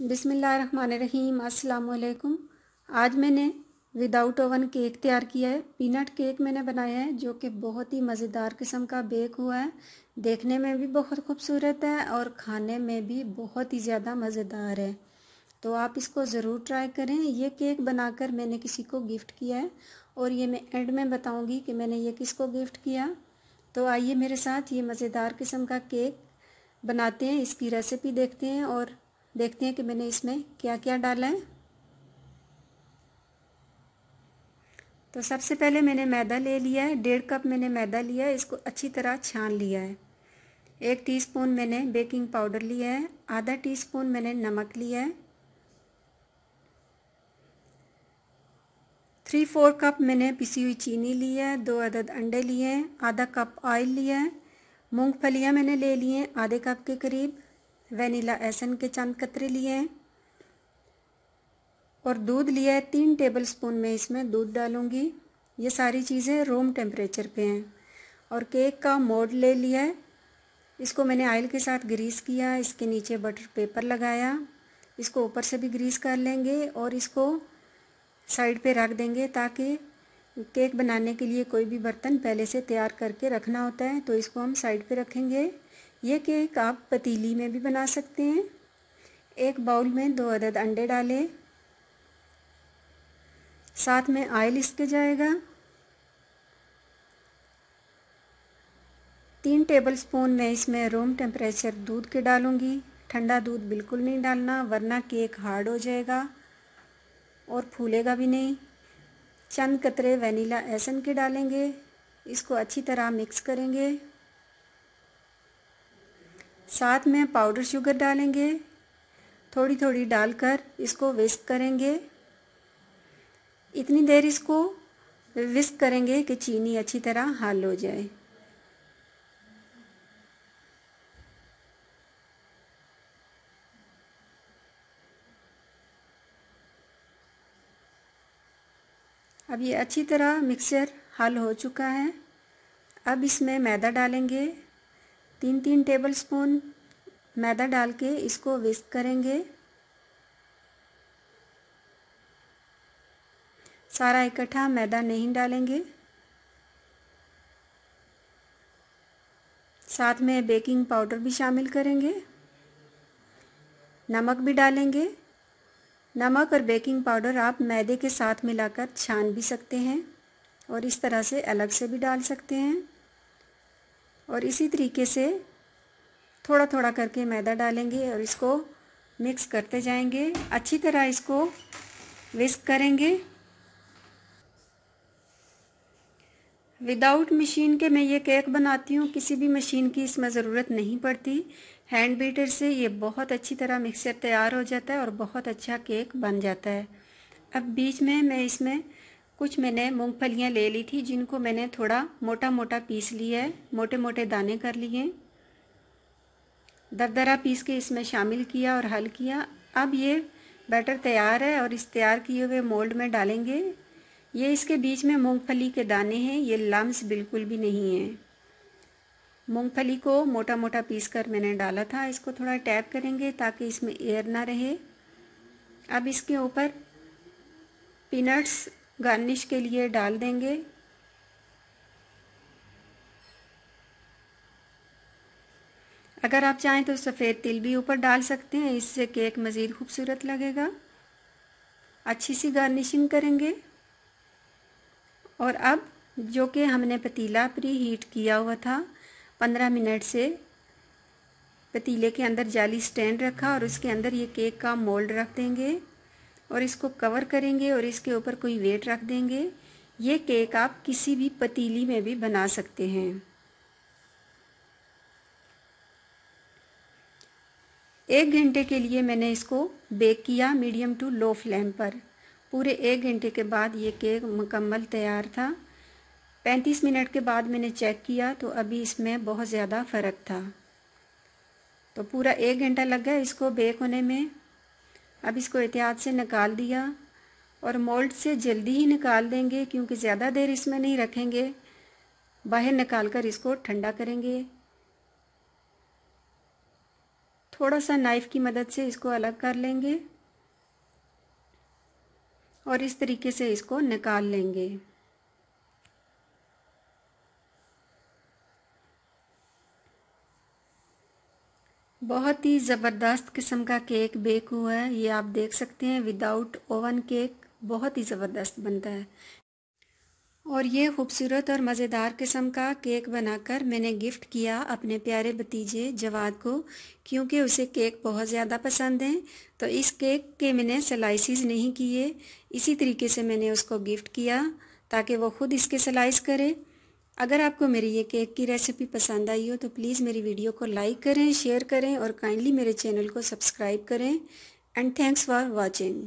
बिसमीम अल्लाम आज मैंने विदाउट ओवन केक तैयार किया है पीनट केक मैंने बनाया है जो कि बहुत ही मज़ेदार किस्म का बेक हुआ है देखने में भी बहुत खूबसूरत है और खाने में भी बहुत ही ज़्यादा मज़ेदार है तो आप इसको ज़रूर ट्राई करें ये केक बनाकर मैंने किसी को गिफ्ट किया है और ये मैं एंड में बताऊँगी कि मैंने ये किसको गिफ्ट किया तो आइए मेरे साथ ये मज़ेदार किस्म का केक बनाते हैं इसकी रेसिपी देखते हैं और देखते हैं कि मैंने इसमें क्या क्या डाला है तो सबसे पहले मैंने मैदा ले लिया है डेढ़ कप मैंने मैदा लिया है इसको अच्छी तरह छान लिया है एक टीस्पून मैंने बेकिंग पाउडर लिया है आधा टीस्पून मैंने नमक लिया है थ्री फोर कप मैंने पिसी हुई चीनी ली है दो अदद अंडे लिए हैं आधा कप ऑयल लिया है मूँगफलियाँ मैंने ले लिए हैं आधे कप के करीब वेनिला एसन के चंद कतरे लिए हैं और दूध लिया है तीन टेबल स्पून में इसमें दूध डालूंगी ये सारी चीज़ें रूम टेम्परेचर पे हैं और केक का मोड ले लिया है इसको मैंने आयल के साथ ग्रीस किया इसके नीचे बटर पेपर लगाया इसको ऊपर से भी ग्रीस कर लेंगे और इसको साइड पे रख देंगे ताकि केक बनाने के लिए कोई भी बर्तन पहले से तैयार करके रखना होता है तो इसको हम साइड पे रखेंगे ये केक आप पतीली में भी बना सकते हैं एक बाउल में दो अदद अंडे डालें साथ में आयल इसके जाएगा तीन टेबल स्पून मैं इसमें रूम टेम्परेचर दूध के डालूंगी ठंडा दूध बिल्कुल नहीं डालना वरना केक हार्ड हो जाएगा और फूलेगा भी नहीं चंद कतरे वनीला एसन के डालेंगे इसको अच्छी तरह मिक्स करेंगे साथ में पाउडर शुगर डालेंगे थोड़ी थोड़ी डालकर इसको विस्क करेंगे इतनी देर इसको विस्क करेंगे कि चीनी अच्छी तरह हल हो जाए अब ये अच्छी तरह मिक्सचर हल हो चुका है अब इसमें मैदा डालेंगे तीन तीन टेबल स्पून मैदा डाल के इसको विस्क करेंगे सारा इकट्ठा मैदा नहीं डालेंगे साथ में बेकिंग पाउडर भी शामिल करेंगे नमक भी डालेंगे नमक और बेकिंग पाउडर आप मैदे के साथ मिलाकर छान भी सकते हैं और इस तरह से अलग से भी डाल सकते हैं और इसी तरीके से थोड़ा थोड़ा करके मैदा डालेंगे और इसको मिक्स करते जाएंगे अच्छी तरह इसको विस्क करेंगे विदाउट मशीन के मैं ये केक बनाती हूँ किसी भी मशीन की इसमें ज़रूरत नहीं पड़ती हैंड बीटर से ये बहुत अच्छी तरह मिक्सर तैयार हो जाता है और बहुत अच्छा केक बन जाता है अब बीच में मैं इसमें कुछ मैंने मूंगफलियाँ ले ली थी जिनको मैंने थोड़ा मोटा मोटा पीस लिया है मोटे मोटे दाने कर लिए दरदरा पीस के इसमें शामिल किया और हल किया अब ये बैटर तैयार है और इस तैयार किए हुए मोल्ड में डालेंगे ये इसके बीच में मूंगफली के दाने हैं ये लम्स बिल्कुल भी नहीं हैं मूंगफली को मोटा मोटा पीस कर मैंने डाला था इसको थोड़ा टैप करेंगे ताकि इसमें एयर ना रहे अब इसके ऊपर पीनट्स गार्निश के लिए डाल देंगे अगर आप चाहें तो सफ़ेद तिल भी ऊपर डाल सकते हैं इससे केक मज़ीद खूबसूरत लगेगा अच्छी सी गार्निशिंग करेंगे और अब जो कि हमने पतीला प्री हीट किया हुआ था पंद्रह मिनट से पतीले के अंदर जाली स्टैंड रखा और उसके अंदर ये केक का मोल्ड रख देंगे और इसको कवर करेंगे और इसके ऊपर कोई वेट रख देंगे ये केक आप किसी भी पतीली में भी बना सकते हैं एक घंटे के लिए मैंने इसको बेक किया मीडियम टू लो फ्लेम पर पूरे एक घंटे के बाद ये केक मुकम्मल तैयार था 35 मिनट के बाद मैंने चेक किया तो अभी इसमें बहुत ज़्यादा फ़र्क था तो पूरा एक घंटा लग गया इसको बेक होने में अब इसको एहतियात से निकाल दिया और मोल्ड से जल्दी ही निकाल देंगे क्योंकि ज़्यादा देर इसमें नहीं रखेंगे बाहर निकाल कर इसको ठंडा करेंगे थोड़ा सा नाइफ़ की मदद से इसको अलग कर लेंगे और इस तरीके से इसको निकाल लेंगे बहुत ही ज़बरदस्त किस्म का केक बेक हुआ है ये आप देख सकते हैं विदाउट ओवन केक बहुत ही ज़बरदस्त बनता है और ये खूबसूरत और मज़ेदार किस्म का केक बनाकर मैंने गिफ्ट किया अपने प्यारे भतीजे जवाद को क्योंकि उसे केक बहुत ज़्यादा पसंद है तो इस केक के मैंने स्लाइसिस नहीं किए इसी तरीके से मैंने उसको गिफ्ट किया ताकि वो ख़ुद इसके स्लाइस करे अगर आपको मेरी ये केक की रेसिपी पसंद आई हो तो प्लीज़ मेरी वीडियो को लाइक करें शेयर करें और काइंडली मेरे चैनल को सब्सक्राइब करें एंड थैंक्स फॉर वॉचिंग